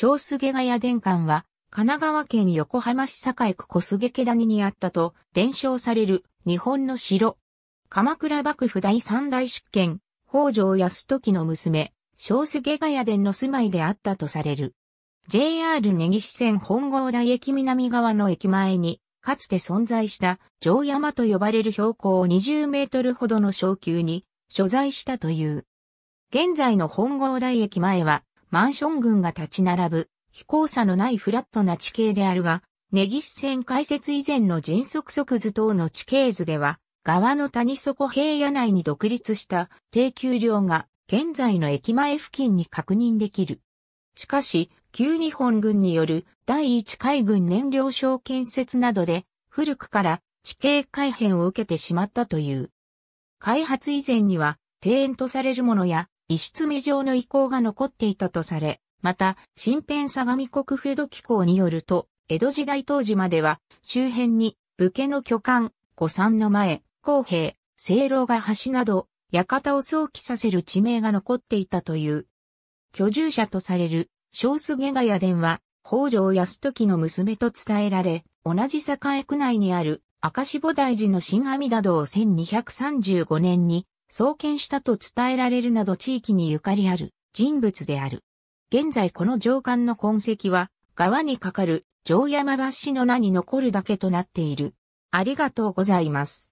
小菅ヶ谷殿館は、神奈川県横浜市栄区小菅家谷にあったと伝承される日本の城。鎌倉幕府第三代執権、北条泰時の娘、小菅ヶ谷殿の住まいであったとされる。JR 根岸線本郷台駅南側の駅前に、かつて存在した城山と呼ばれる標高20メートルほどの小級に所在したという。現在の本郷台駅前はマンション群が立ち並ぶ、飛行差のないフラットな地形であるが、根岸線開設以前の迅速速図等の地形図では、側の谷底平野内に独立した低給量が現在の駅前付近に確認できる。しかし、旧日本軍による第一海軍燃料省建設などで古くから地形改変を受けてしまったという。開発以前には庭園とされるものや石積み状の遺構が残っていたとされ、また、新編相模国府土機構によると、江戸時代当時までは、周辺に、武家の巨漢、古参の前、公平、聖老が橋など、館を想起させる地名が残っていたという。居住者とされる、小菅谷殿は、北条康時の娘と伝えられ、同じ栄区内にある赤志大寺の新網弥堂を1235年に創建したと伝えられるなど地域にゆかりある人物である。現在この上官の痕跡は、川に架かる城山橋の名に残るだけとなっている。ありがとうございます。